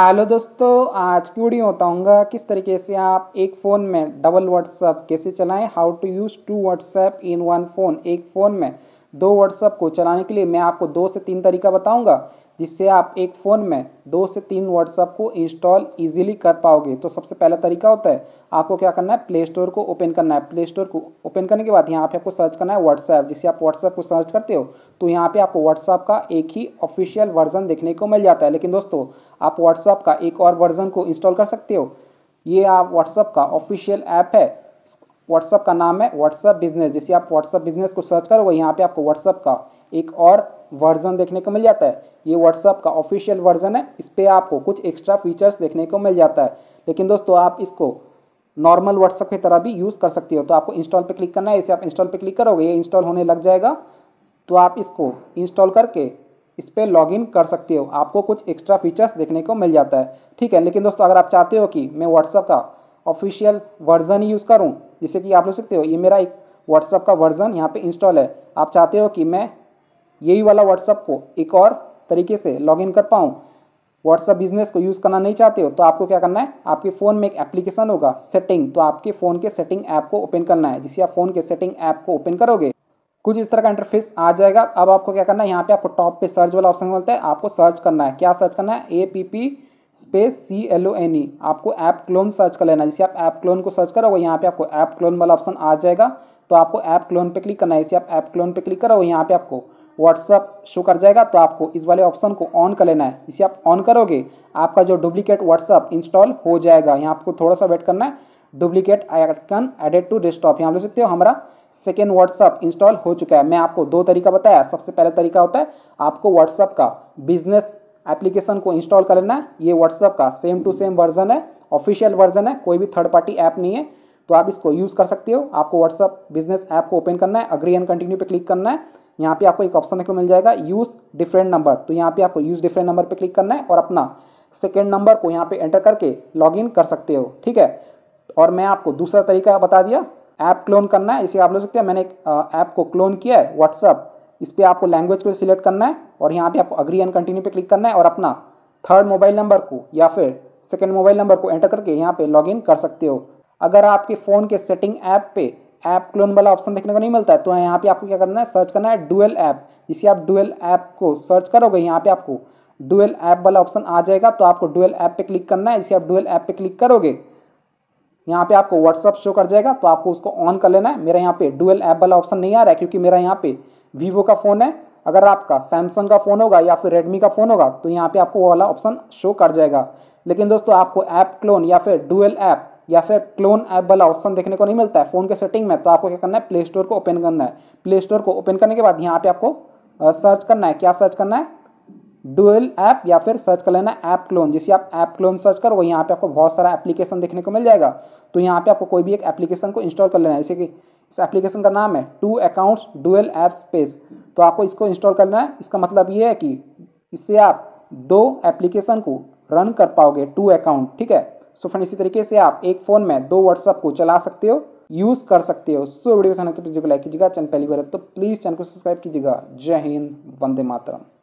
hello दोस्तों आज की वीडियो बताऊंगा किस तरीके से आप एक फ़ोन में डबल व्हाट्सअप कैसे चलाएं how to use two WhatsApp in one phone एक फ़ोन में दो व्हाट्सअप को चलाने के लिए मैं आपको दो से तीन तरीका बताऊंगा जिससे आप एक फ़ोन में दो से तीन व्हाट्सअप को इंस्टॉल इजीली कर पाओगे तो सबसे पहला तरीका होता है आपको क्या करना है प्ले स्टोर को ओपन करना है प्ले स्टोर को ओपन करने के बाद यहाँ पे आपको सर्च करना है व्हाट्सएप जिससे आप व्हाट्सएप को सर्च करते हो तो यहाँ पे आपको व्हाट्सएप का एक ही ऑफिशियल वर्जन देखने को मिल जाता है लेकिन दोस्तों आप व्हाट्सएप का एक और वर्जन को इंस्टॉल कर सकते हो ये आप व्हाट्सएप का ऑफिशियल ऐप है व्हाट्सअप का नाम है व्हाट्सअप बिजनेस जैसे आप व्हाट्सअप बिजनेस को सर्च करोगे यहाँ पे आपको व्हाट्सअप का एक और वर्जन देखने को मिल जाता है ये व्हाट्सअप का ऑफिशियल वर्जन है इस पर आपको कुछ एक्स्ट्रा फीचर्स देखने को मिल जाता है लेकिन दोस्तों आप इसको नॉर्मल व्हाट्सअप की तरह भी यूज़ कर सकती हो तो आपको इंस्टॉल पर क्लिक करना है इसे आप इंस्टॉल पर क्लिक करोगे ये इंस्टॉल होने लग जाएगा तो आप इसको इंस्टॉल करके इस पर लॉगिन कर सकते हो आपको कुछ एक्स्ट्रा फीचर्स देखने को मिल जाता है ठीक है लेकिन दोस्तों अगर आप चाहते हो कि मैं व्हाट्सअप का ऑफिशियल वर्जन ही यूज़ करूँ जैसे कि आप लोग सकते हो ये मेरा एक व्हाट्सअप का वर्जन यहाँ पे इंस्टॉल है आप चाहते हो कि मैं यही वाला व्हाट्सअप को एक और तरीके से लॉगिन कर पाऊँ व्हाट्सअप बिजनेस को यूज़ करना नहीं चाहते हो तो आपको क्या करना है आपके फ़ोन में एक एप्लीकेशन होगा सेटिंग तो आपके फ़ोन के सेटिंग ऐप को ओपन करना है जिससे आप फ़ोन के सेटिंग ऐप को ओपन करोगे कुछ इस तरह का इंटरफेस आ जाएगा अब आपको क्या करना है यहाँ पे आपको टॉप पे सर्च वाला ऑप्शन मिलता है आपको सर्च करना है क्या सर्च करना है A P P space C L O N E आपको ऐप क्लोन सर्च कर लेना जैसे आप ऐप क्लोन को सर्च करोगे यहाँ पे आपको ऐप क्लोन वाला ऑप्शन आ जाएगा तो आपको ऐप क्लोन पे क्लिक करना है जैसे आप ऐप क्लोन पे क्लिक करोगे यहाँ पे आपको व्हाट्सअप शो कर जाएगा तो आपको इस वाले ऑप्शन को ऑन कर लेना है इसे आप ऑन करोगे आपका जो डुप्लीकेट व्हाट्सअप इंस्टॉल हो जाएगा यहाँ आपको थोड़ा सा वेट करना है duplicate icon added to desktop यहाँ देख सकते हो हमारा सेकेंड व्हाट्सअप इंस्टॉल हो चुका है मैं आपको दो तरीका बताया सबसे पहला तरीका होता है आपको व्हाट्सअप का बिजनेस एप्लीकेशन को इंस्टॉल कर लेना ये व्हाट्सअप का सेम टू सेम वर्जन है ऑफिशियल वर्जन है कोई भी थर्ड पार्टी ऐप नहीं है तो आप इसको यूज़ कर सकते हो आपको व्हाट्सअप बिजनेस ऐप को ओपन करना है अग्री एंड कंटिन्यू पे क्लिक करना है यहाँ पे आपको एक ऑप्शन देखने को मिल जाएगा यूज़ डिफरेंट नंबर तो यहाँ पे आपको यूज़ डिफरेंट नंबर पे क्लिक करना है और अपना सेकेंड नंबर को यहाँ पे एंटर करके लॉगिन कर सकते हो ठीक है और मैं आपको दूसरा तरीका बता दिया ऐप क्लोन करना है इसे आप ले सकते हैं मैंने एक ऐप को क्लोन किया है व्हाट्सअप इस पर आपको लैंग्वेज को सिलेक्ट करना है और यहाँ पे आपको अग्री एंड कंटिन्यू पे क्लिक करना है और अपना थर्ड मोबाइल नंबर को या फिर सेकेंड मोबाइल नंबर को एंटर करके यहाँ पे लॉगिन कर सकते हो अगर आपके फ़ोन के सेटिंग ऐप पे ऐप क्लोन वाला ऑप्शन देखने को नहीं मिलता है तो यहाँ पे आपको क्या करना है सर्च करना है डुअल ऐप जिसे आप डुअल ऐप को सर्च करोगे यहाँ पे आपको डुअल ऐप वाला ऑप्शन आ जाएगा तो आपको डुअल ऐप पे क्लिक करना है इसे आप डुअल ऐप पे क्लिक करोगे यहाँ पे आपको व्हाट्सअप शो कर जाएगा तो आपको उसको ऑन कर लेना है मेरा यहाँ पे डुअल ऐप वाला ऑप्शन नहीं आ रहा है क्योंकि मेरा यहाँ पे वीवो का फ़ोन है अगर आपका सैमसंग का फ़ोन होगा या फिर रेडमी का फ़ोन होगा तो यहाँ पे आपको वो वाला ऑप्शन शो कर जाएगा लेकिन दोस्तों आपको ऐप क्लोन या फिर डुअल ऐप या फिर क्लोन ऐप वाला ऑप्शन देखने को नहीं मिलता है फ़ोन के सेटिंग में तो आपको क्या करना है प्ले स्टोर को ओपन करना है प्ले स्टोर को ओपन करने के बाद यहाँ पे आपको सर्च करना है क्या सर्च करना है डुअल ऐप या फिर सर्च कर लेना ऐप क्लोन जिसे आप ऐप क्लोन सर्च करो यहाँ पे आपको बहुत सारा एप्लीकेशन देखने को मिल जाएगा तो यहाँ पे आपको कोई भी एक एप्लीकेशन को इंस्टॉल कर लेना है जैसे कि इस एप्लीकेशन का नाम है two accounts dual app space तो आपको इसको इंस्टॉल करना है इसका मतलब ये है कि इससे आप दो एप्लीकेशन को रन कर पाओगे टू अकाउंट ठीक है सो फ्रेंड इसी तरीके से आप एक फ़ोन में दो व्हाट्सअप को चला सकते हो यूज़ कर सकते हो सो वीडियो पसंद है तो प्लीज़ लाइक कीजिएगा चैनल पहली बार तो प्लीज़ चैनल को सब्सक्राइब कीजिएगा जय हिंद वंदे मातरम